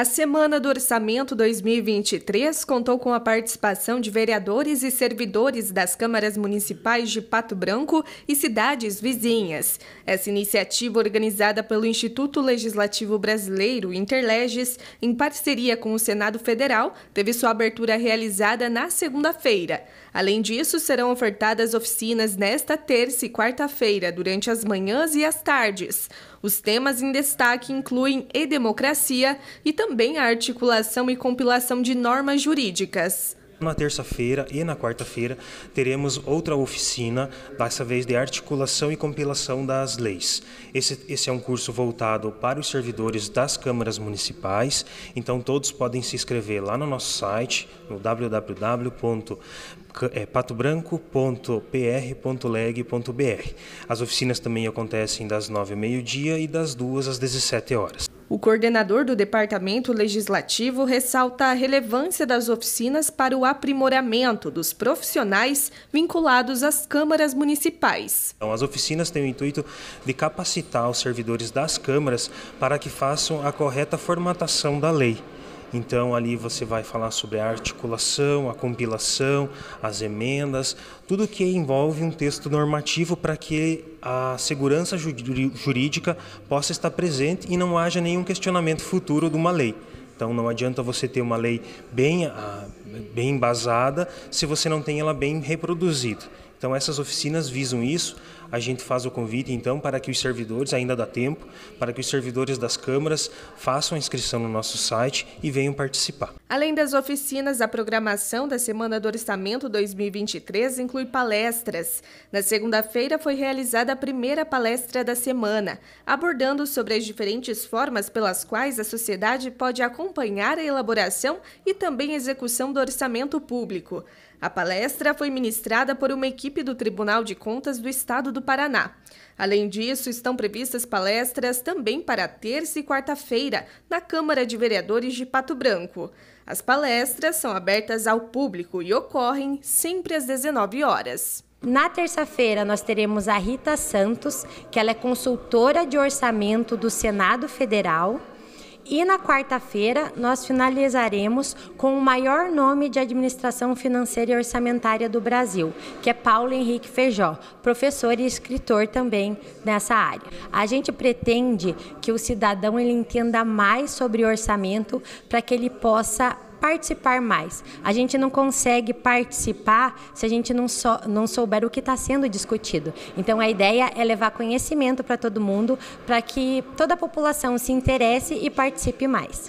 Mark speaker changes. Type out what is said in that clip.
Speaker 1: A semana do orçamento 2023 contou com a participação de vereadores e servidores das câmaras municipais de Pato Branco e cidades vizinhas. Essa iniciativa, organizada pelo Instituto Legislativo Brasileiro, Interleges, em parceria com o Senado Federal, teve sua abertura realizada na segunda-feira. Além disso, serão ofertadas oficinas nesta terça e quarta-feira, durante as manhãs e as tardes. Os temas em destaque incluem e-democracia e também também a articulação e compilação de normas jurídicas.
Speaker 2: Na terça-feira e na quarta-feira teremos outra oficina, dessa vez de articulação e compilação das leis. Esse, esse, é um curso voltado para os servidores das câmaras municipais, então todos podem se inscrever lá no nosso site, no www.patobranco.pr.leg.br. É, As oficinas também acontecem das nove ao meio-dia e das duas às dezessete horas.
Speaker 1: O coordenador do Departamento Legislativo ressalta a relevância das oficinas para o aprimoramento dos profissionais vinculados às câmaras municipais.
Speaker 2: Então, as oficinas têm o intuito de capacitar os servidores das câmaras para que façam a correta formatação da lei. Então ali você vai falar sobre a articulação, a compilação, as emendas, tudo que envolve um texto normativo para que a segurança jurídica possa estar presente e não haja nenhum questionamento futuro de uma lei. Então não adianta você ter uma lei bem, ah, bem embasada se você não tem ela bem reproduzida. Então essas oficinas visam isso. A gente faz o convite então para que os servidores ainda dá tempo, para que os servidores das câmaras façam a inscrição no nosso site e venham participar.
Speaker 1: Além das oficinas, a programação da Semana do Orçamento 2023 inclui palestras. Na segunda-feira foi realizada a primeira palestra da semana, abordando sobre as diferentes formas pelas quais a sociedade pode acompanhar a elaboração e também execução do orçamento público. A palestra foi ministrada por uma equipe do Tribunal de Contas do Estado do Paraná. Além disso, estão previstas palestras também para terça e quarta-feira na Câmara de Vereadores de Pato Branco. As palestras são abertas ao público e ocorrem
Speaker 3: sempre às 19 horas. Na terça-feira, nós teremos a Rita Santos, que ela é consultora de orçamento do Senado Federal. E na quarta-feira, nós finalizaremos com o maior nome de administração financeira e orçamentária do Brasil, que é Paulo Henrique Feijó, professor e escritor também nessa área. A gente pretende que o cidadão ele entenda mais sobre orçamento para que ele possa participar mais. A gente não consegue participar se a gente não, so, não souber o que está sendo discutido. Então, a ideia é levar conhecimento para todo mundo, para que toda a população se interesse e participe mais.